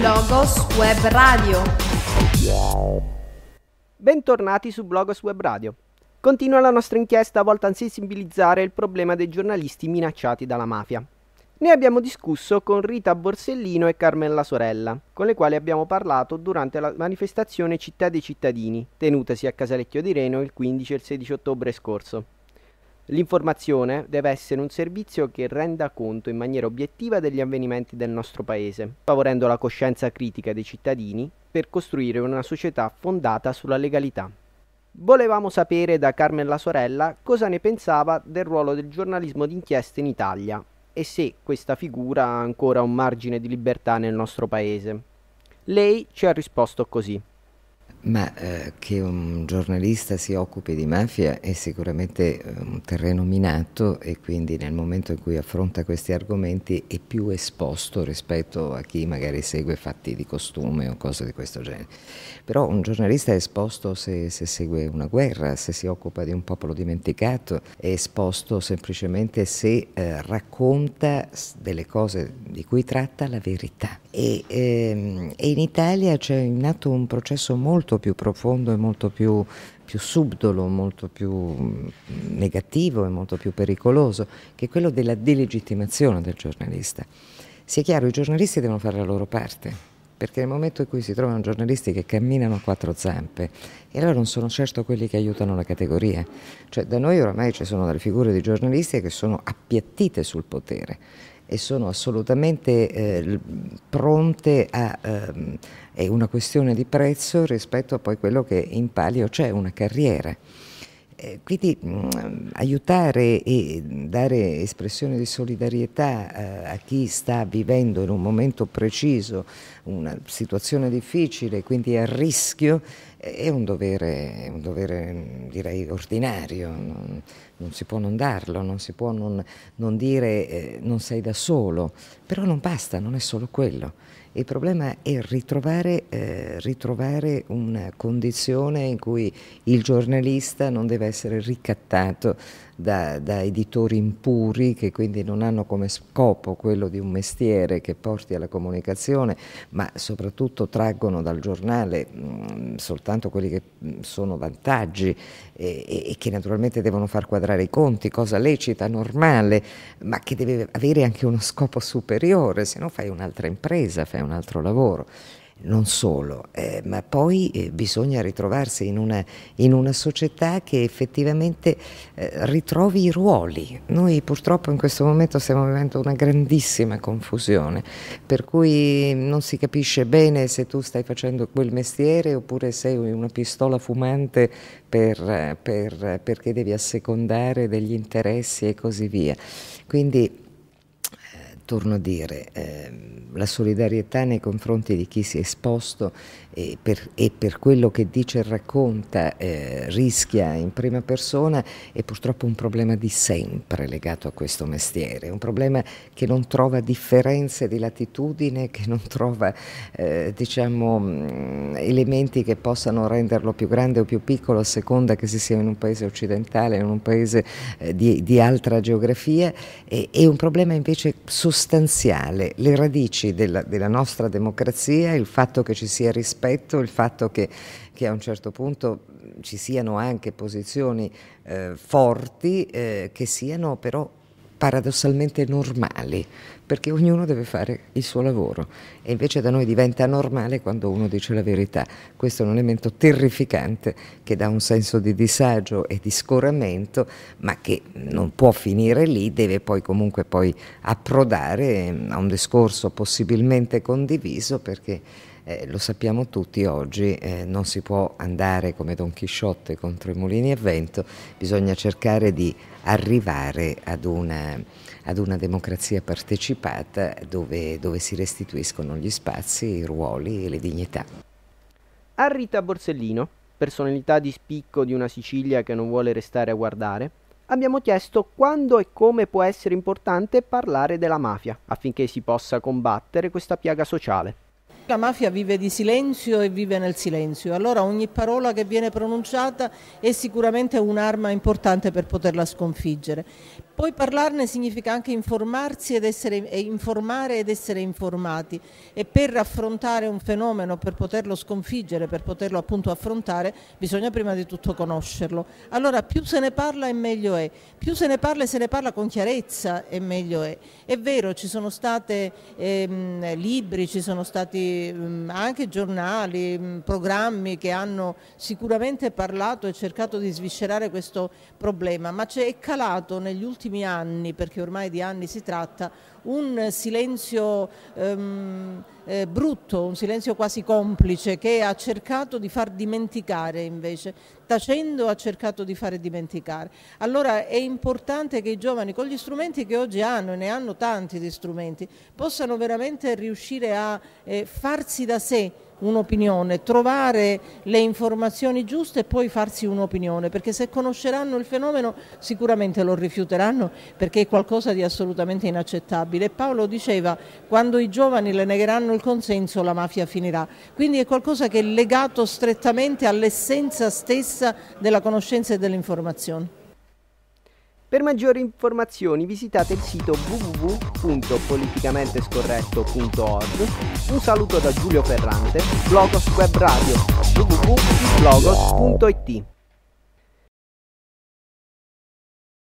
Logos Web Radio. Bentornati su Blogos Web Radio. Continua la nostra inchiesta volta a sensibilizzare il problema dei giornalisti minacciati dalla mafia. Ne abbiamo discusso con Rita Borsellino e Carmella Sorella, con le quali abbiamo parlato durante la manifestazione Città dei cittadini, tenutasi a Casalecchio di Reno il 15 e il 16 ottobre scorso. L'informazione deve essere un servizio che renda conto in maniera obiettiva degli avvenimenti del nostro Paese, favorendo la coscienza critica dei cittadini per costruire una società fondata sulla legalità. Volevamo sapere da Carmen la sorella cosa ne pensava del ruolo del giornalismo d'inchiesta in Italia e se questa figura ha ancora un margine di libertà nel nostro Paese. Lei ci ha risposto così. Ma eh, che un giornalista si occupi di mafia è sicuramente eh, un terreno minato e quindi nel momento in cui affronta questi argomenti è più esposto rispetto a chi magari segue fatti di costume o cose di questo genere. Però un giornalista è esposto se, se segue una guerra, se si occupa di un popolo dimenticato, è esposto semplicemente se eh, racconta delle cose di cui tratta la verità. E, ehm, e in Italia c'è nato un processo molto più profondo e molto più, più subdolo, molto più mm, negativo e molto più pericoloso, che è quello della delegittimazione del giornalista. Sia chiaro, i giornalisti devono fare la loro parte, perché nel momento in cui si trovano giornalisti che camminano a quattro zampe, e allora non sono certo quelli che aiutano la categoria. Cioè, da noi oramai ci sono delle figure di giornalisti che sono appiattite sul potere e sono assolutamente eh, pronte a... Ehm, è una questione di prezzo rispetto a poi quello che in palio c'è, una carriera. Eh, quindi mh, aiutare e dare espressione di solidarietà eh, a chi sta vivendo in un momento preciso una situazione difficile, quindi a rischio, è un dovere, un dovere direi ordinario, non, non, si può non darlo, non si può non, non dire eh, non sei da solo, però non basta, non è solo quello. Il problema è ritrovare, eh, ritrovare, una condizione in cui il giornalista non deve essere ricattato da, da, editori impuri che quindi non hanno come scopo quello di un mestiere che porti alla comunicazione, ma soprattutto traggono dal giornale mh, mm, soltanto quelli che mm, sono vantaggi e, e, che naturalmente devono far quadrare i conti, cosa lecita, normale, ma che deve avere anche uno scopo superiore, se no fai un'altra impresa, fai un altro lavoro non solo, eh, ma poi eh, bisogna ritrovarsi in una, in una, società che effettivamente eh, ritrovi i ruoli. Noi purtroppo in questo momento stiamo vivendo una grandissima confusione, per cui non si capisce bene se tu stai facendo quel mestiere oppure sei una pistola fumante per, eh, per, perché devi assecondare degli interessi e così via. Quindi torno a dire, eh, la solidarietà nei confronti di chi si è esposto e per, e per quello che dice e racconta eh, rischia in prima persona è purtroppo un problema di sempre legato a questo mestiere, un problema che non trova differenze di latitudine, che non trova eh, diciamo, mm, elementi che possano renderlo più grande o più piccolo a seconda che si sia in un paese occidentale, o in un paese eh, di, di, altra geografia, è un problema invece sostanziale sostanziale, le radici della, della, nostra democrazia, il fatto che ci sia rispetto, il fatto che, che a un certo punto ci siano anche posizioni eh, forti eh, che siano però paradossalmente normali, perché ognuno deve fare il suo lavoro e invece da noi diventa normale quando uno dice la verità. Questo è un elemento terrificante che dà un senso di disagio e di scoramento, ma che non può finire lì, deve poi comunque poi approdare a un discorso possibilmente condiviso perché eh, lo sappiamo tutti oggi, eh, non si può andare come Don Chisciotte contro i mulini a vento, bisogna cercare di arrivare ad una, ad una democrazia partecipata dove, dove si restituiscono gli spazi, i ruoli e le dignità. A Rita Borsellino, personalità di spicco di una Sicilia che non vuole restare a guardare, abbiamo chiesto quando e come può essere importante parlare della mafia affinché si possa combattere questa piaga sociale. La mafia vive di silenzio e vive nel silenzio, allora ogni parola che viene pronunciata è sicuramente un'arma importante per poterla sconfiggere. Poi parlarne significa anche informarsi ed essere, e informare ed essere informati e per affrontare un fenomeno, per poterlo sconfiggere, per poterlo appunto affrontare, bisogna prima di tutto conoscerlo. Allora più se ne parla e meglio è, più se ne parla e se ne parla con chiarezza e meglio è. È vero, ci sono stati ehm, libri, ci sono stati Mm, anche giornali, mm, programmi che hanno sicuramente parlato e cercato di sviscerare questo problema, ma c'è calato negli ultimi anni, perché ormai di anni si tratta, un silenzio... Ehm, eh, brutto, un silenzio quasi complice che ha cercato di far dimenticare invece, tacendo ha cercato di fare dimenticare. Allora è importante che i giovani con gli strumenti che oggi hanno, e ne hanno tanti di strumenti, possano veramente riuscire a eh, farsi da sé un'opinione, trovare le informazioni giuste e poi farsi un'opinione, perché se conosceranno il fenomeno sicuramente lo rifiuteranno perché è qualcosa di assolutamente inaccettabile. Paolo diceva quando i giovani le negheranno il consenso la mafia finirà, quindi è qualcosa che è legato strettamente all'essenza stessa della conoscenza e dell'informazione. Per maggiori informazioni visitate il sito www.politicamentescorretto.org. Un saluto da Giulio Ferrante, Logos Web Radio, www.logos.it.